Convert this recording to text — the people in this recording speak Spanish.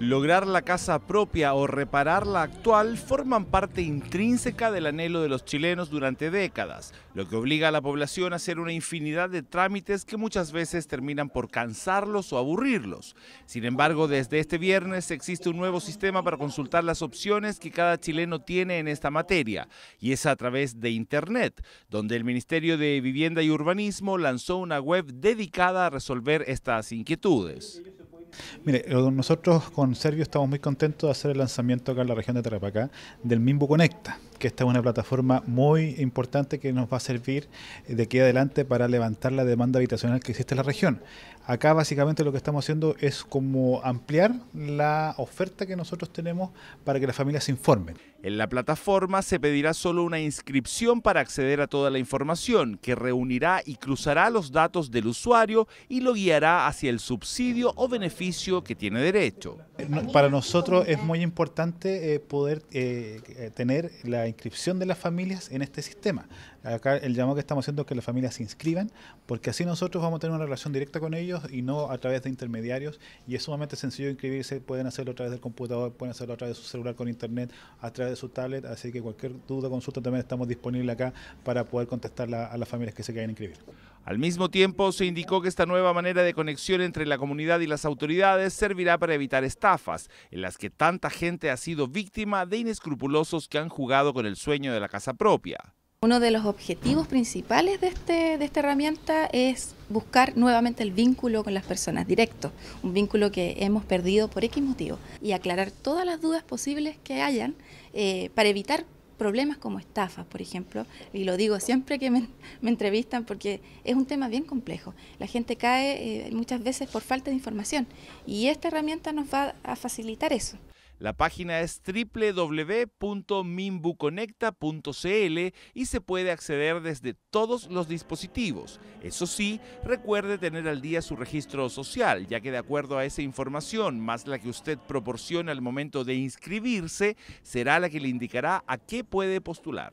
Lograr la casa propia o reparar la actual forman parte intrínseca del anhelo de los chilenos durante décadas, lo que obliga a la población a hacer una infinidad de trámites que muchas veces terminan por cansarlos o aburrirlos. Sin embargo, desde este viernes existe un nuevo sistema para consultar las opciones que cada chileno tiene en esta materia, y es a través de Internet, donde el Ministerio de Vivienda y Urbanismo lanzó una web dedicada a resolver estas inquietudes. Mire, nosotros con Servio estamos muy contentos de hacer el lanzamiento acá en la región de Tarapacá del Mimbu Conecta, que esta es una plataforma muy importante que nos va a servir de aquí adelante para levantar la demanda habitacional que existe en la región. Acá básicamente lo que estamos haciendo es como ampliar la oferta que nosotros tenemos para que las familias se informen. En la plataforma se pedirá solo una inscripción para acceder a toda la información que reunirá y cruzará los datos del usuario y lo guiará hacia el subsidio o beneficio que tiene derecho. Para nosotros es muy importante eh, poder eh, eh, tener la inscripción de las familias en este sistema. Acá el llamado que estamos haciendo es que las familias se inscriban, porque así nosotros vamos a tener una relación directa con ellos y no a través de intermediarios. Y es sumamente sencillo inscribirse, pueden hacerlo a través del computador, pueden hacerlo a través de su celular con internet, a través de su tablet. Así que cualquier duda o consulta también estamos disponibles acá para poder contestar a las familias que se quieran inscribir. Al mismo tiempo, se indicó que esta nueva manera de conexión entre la comunidad y las autoridades servirá para evitar estafas, en las que tanta gente ha sido víctima de inescrupulosos que han jugado con el sueño de la casa propia. Uno de los objetivos principales de, este, esta herramienta es buscar nuevamente el vínculo con las personas directo, un vínculo que hemos perdido por X motivo, y aclarar todas las dudas posibles que hayan eh, para evitar problemas como estafas, por ejemplo, y lo digo siempre que me, entrevistan porque es un tema bien complejo. La gente cae eh, muchas veces por falta de información y esta herramienta nos va a facilitar eso. La página es www.mimbuconecta.cl y se puede acceder desde todos los dispositivos. Eso sí, recuerde tener al día su registro social, ya que de acuerdo a esa información, más la que usted proporciona al momento de inscribirse, será la que le indicará a qué puede postular.